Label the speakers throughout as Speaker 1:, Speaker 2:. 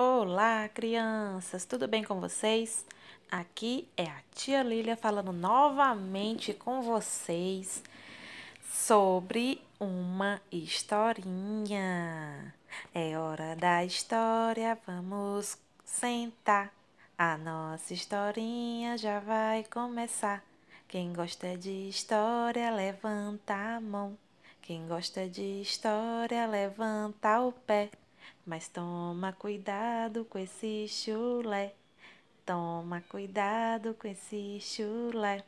Speaker 1: Olá, crianças! Tudo bem com vocês? Aqui é a tia Lília falando novamente com vocês sobre uma historinha. É hora da história, vamos sentar. A nossa historinha já vai começar. Quem gosta de história, levanta a mão. Quem gosta de história, levanta o pé. Mas toma cuidado com esse chulé. Toma cuidado com esse chulé.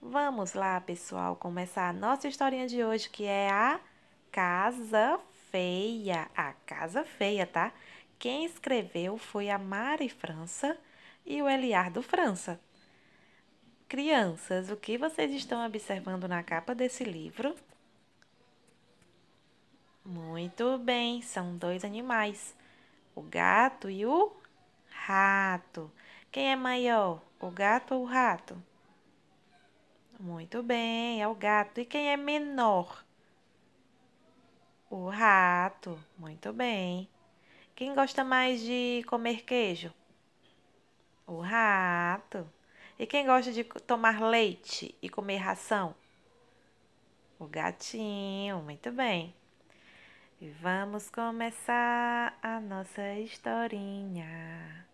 Speaker 1: Vamos lá, pessoal, começar a nossa historinha de hoje, que é a Casa Feia. A Casa Feia, tá? Quem escreveu foi a Mari França e o Eliardo França. Crianças, o que vocês estão observando na capa desse livro? Muito bem, são dois animais, o gato e o rato. Quem é maior, o gato ou o rato? Muito bem, é o gato. E quem é menor? O rato. Muito bem. Quem gosta mais de comer queijo? O rato. E quem gosta de tomar leite e comer ração? O gatinho. Muito bem. E vamos começar a nossa historinha.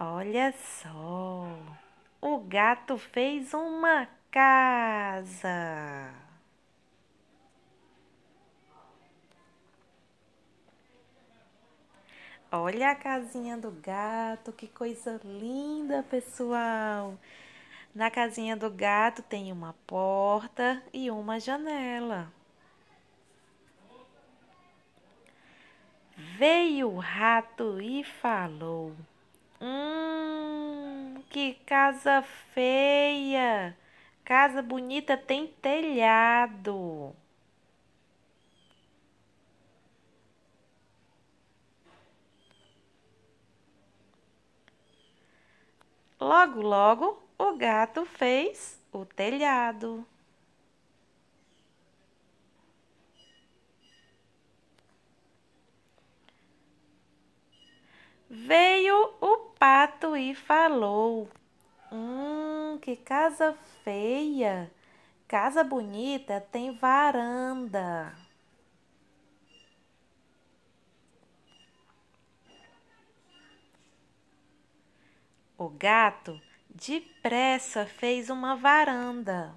Speaker 1: Olha só, o gato fez uma casa. Olha a casinha do gato, que coisa linda, pessoal. Na casinha do gato tem uma porta e uma janela. Veio o rato e falou: Hum, que casa feia! Casa bonita tem telhado. Logo, logo, o gato fez o telhado. Veio o pato e falou: Hum, que casa feia! Casa bonita tem varanda. O gato depressa fez uma varanda.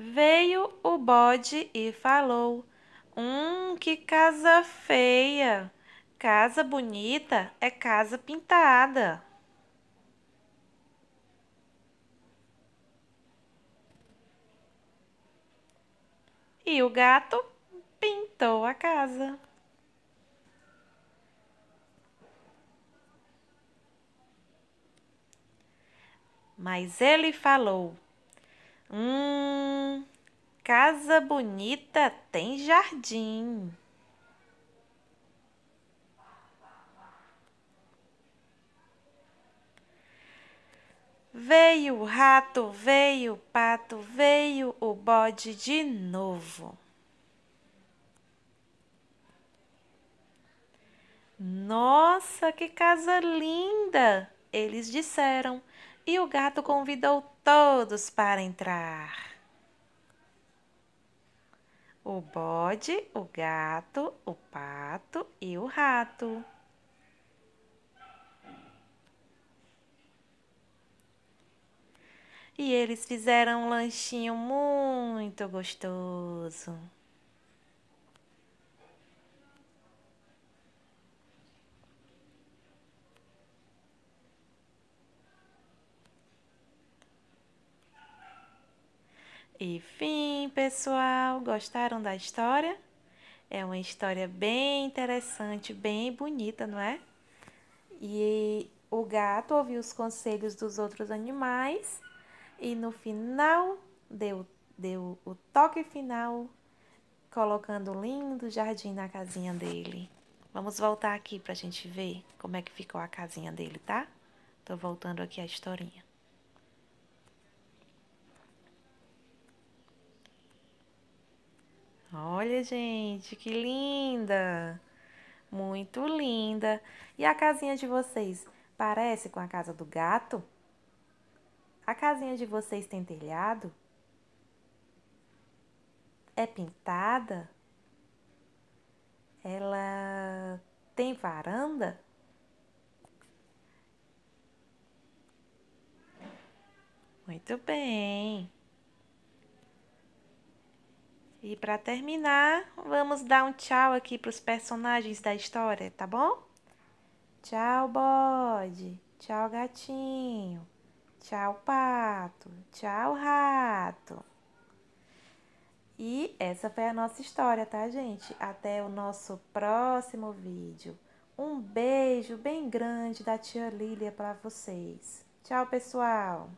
Speaker 1: Veio o bode e falou: Hum, que casa feia! Casa bonita é casa pintada. E o gato pintou a casa. Mas ele falou: Hum, casa bonita tem jardim. Veio o rato, veio o pato, veio o bode de novo. Nossa, que casa linda! Eles disseram. E o gato convidou todos para entrar. O bode, o gato, o pato e o rato. E eles fizeram um lanchinho muito gostoso. E fim, pessoal! Gostaram da história? É uma história bem interessante, bem bonita, não é? E o gato ouviu os conselhos dos outros animais e no final deu, deu o toque final, colocando um lindo jardim na casinha dele. Vamos voltar aqui para a gente ver como é que ficou a casinha dele, tá? Tô voltando aqui a historinha. Olha, gente, que linda! Muito linda! E a casinha de vocês parece com a casa do gato? A casinha de vocês tem telhado? É pintada? Ela tem varanda? Muito bem! E para terminar, vamos dar um tchau aqui para os personagens da história, tá bom? Tchau, bode. Tchau, gatinho. Tchau, pato. Tchau, rato. E essa foi a nossa história, tá, gente? Até o nosso próximo vídeo. Um beijo bem grande da tia Lília para vocês. Tchau, pessoal!